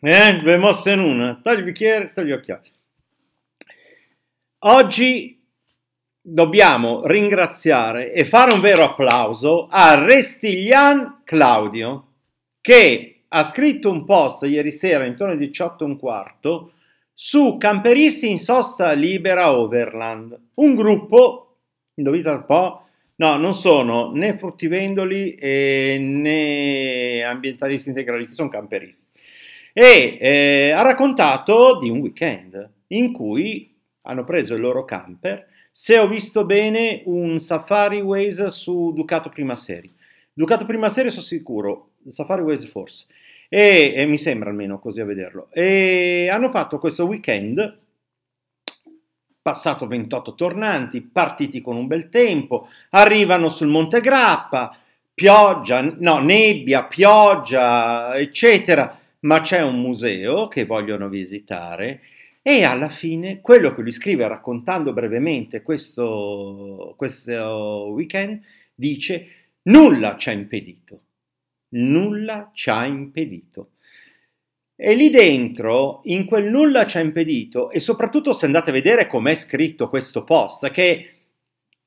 Eh, due mosse in una. Togli il bicchiere, togli gli occhiali. Oggi dobbiamo ringraziare e fare un vero applauso a Restiglian Claudio, che ha scritto un post ieri sera intorno alle 18 un quarto su Camperisti in sosta libera Overland, un gruppo, indovita un po', No, non sono né fruttivendoli né ambientalisti integralisti, sono camperisti e eh, ha raccontato di un weekend in cui hanno preso il loro camper, se ho visto bene, un Safari Waze su Ducato Prima Serie. Ducato Prima Serie sono sicuro, Safari Waze forse, e, e mi sembra almeno così a vederlo. E hanno fatto questo weekend passato 28 tornanti, partiti con un bel tempo, arrivano sul Monte Grappa, pioggia, no, nebbia, pioggia, eccetera ma c'è un museo che vogliono visitare e alla fine quello che lui scrive raccontando brevemente questo, questo weekend dice nulla ci ha impedito, nulla ci ha impedito. E lì dentro, in quel nulla ci ha impedito, e soprattutto se andate a vedere com'è scritto questo post, che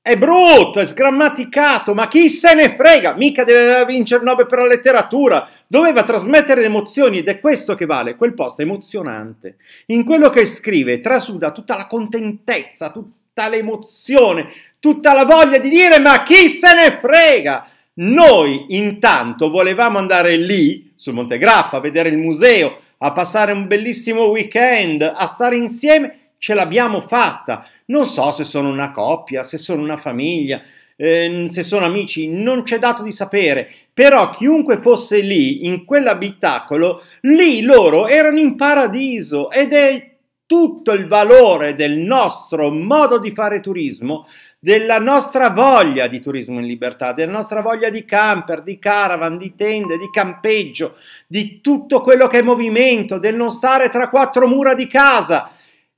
è brutto, è sgrammaticato, ma chi se ne frega? Mica deve vincere il Nobel per la letteratura. Doveva trasmettere le emozioni ed è questo che vale. Quel posto è emozionante. In quello che scrive trasuda tutta la contentezza, tutta l'emozione, tutta la voglia di dire ma chi se ne frega? Noi intanto volevamo andare lì, sul Monte Grappa, a vedere il museo, a passare un bellissimo weekend, a stare insieme ce l'abbiamo fatta. Non so se sono una coppia, se sono una famiglia, eh, se sono amici, non c'è dato di sapere, però chiunque fosse lì, in quell'abitacolo, lì loro erano in paradiso ed è tutto il valore del nostro modo di fare turismo, della nostra voglia di turismo in libertà, della nostra voglia di camper, di caravan, di tende, di campeggio, di tutto quello che è movimento, del non stare tra quattro mura di casa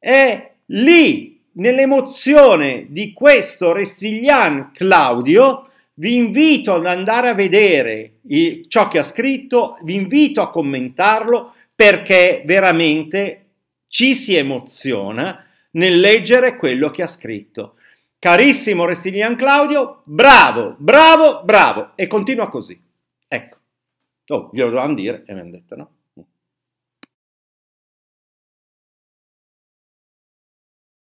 è lì, nell'emozione di questo Restiglian Claudio, vi invito ad andare a vedere il, ciò che ha scritto, vi invito a commentarlo perché veramente ci si emoziona nel leggere quello che ha scritto. Carissimo Restiglian Claudio, bravo, bravo, bravo e continua così. Ecco, oh, glielo dovevano dire e mi hanno detto no.